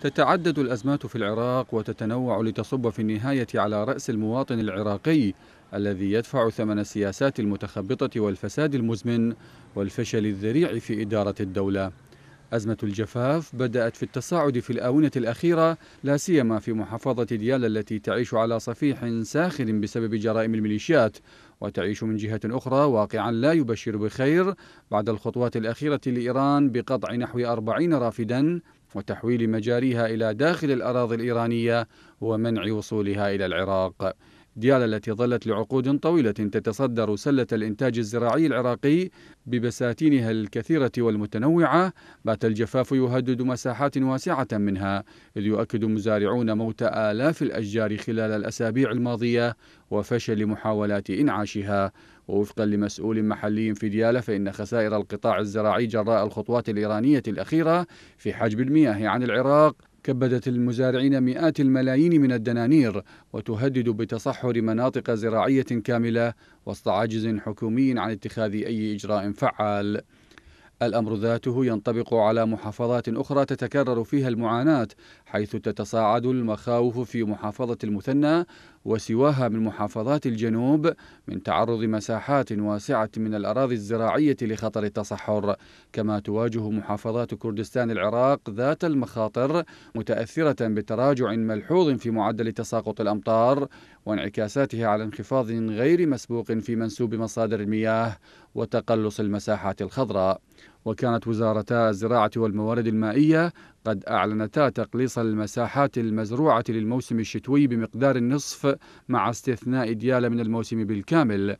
تتعدد الأزمات في العراق وتتنوع لتصب في النهاية على رأس المواطن العراقي الذي يدفع ثمن السياسات المتخبطة والفساد المزمن والفشل الذريع في إدارة الدولة أزمة الجفاف بدأت في التصاعد في الآونة الأخيرة لا سيما في محافظة ديالى التي تعيش على صفيح ساخر بسبب جرائم الميليشيات وتعيش من جهة أخرى واقعا لا يبشر بخير بعد الخطوات الأخيرة لإيران بقطع نحو أربعين رافدا وتحويل مجاريها إلى داخل الأراضي الإيرانية ومنع وصولها إلى العراق ديالا التي ظلت لعقود طويلة تتصدر سلة الإنتاج الزراعي العراقي ببساتينها الكثيرة والمتنوعة بات الجفاف يهدد مساحات واسعة منها إذ يؤكد مزارعون موت آلاف الأشجار خلال الأسابيع الماضية وفشل محاولات إنعاشها ووفقا لمسؤول محلي في ديالى فإن خسائر القطاع الزراعي جراء الخطوات الإيرانية الأخيرة في حجب المياه عن العراق كبدت المزارعين مئات الملايين من الدنانير وتهدد بتصحر مناطق زراعية كاملة وسط عجز حكومي عن اتخاذ أي إجراء فعال الأمر ذاته ينطبق على محافظات أخرى تتكرر فيها المعاناة حيث تتصاعد المخاوف في محافظة المثنى وسواها من محافظات الجنوب من تعرض مساحات واسعة من الأراضي الزراعية لخطر التصحر كما تواجه محافظات كردستان العراق ذات المخاطر متأثرة بتراجع ملحوظ في معدل تساقط الأمطار وانعكاساتها على انخفاض غير مسبوق في منسوب مصادر المياه وتقلص المساحات الخضراء وكانت وزارتا الزراعة والموارد المائية قد أعلنتا تقليص المساحات المزروعة للموسم الشتوي بمقدار النصف مع استثناء ديالة من الموسم بالكامل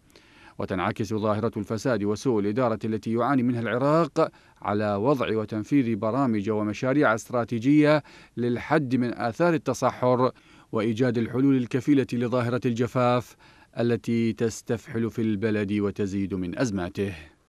وتنعكس ظاهرة الفساد وسوء الإدارة التي يعاني منها العراق على وضع وتنفيذ برامج ومشاريع استراتيجية للحد من آثار التصحر وإيجاد الحلول الكفيلة لظاهرة الجفاف التي تستفحل في البلد وتزيد من أزماته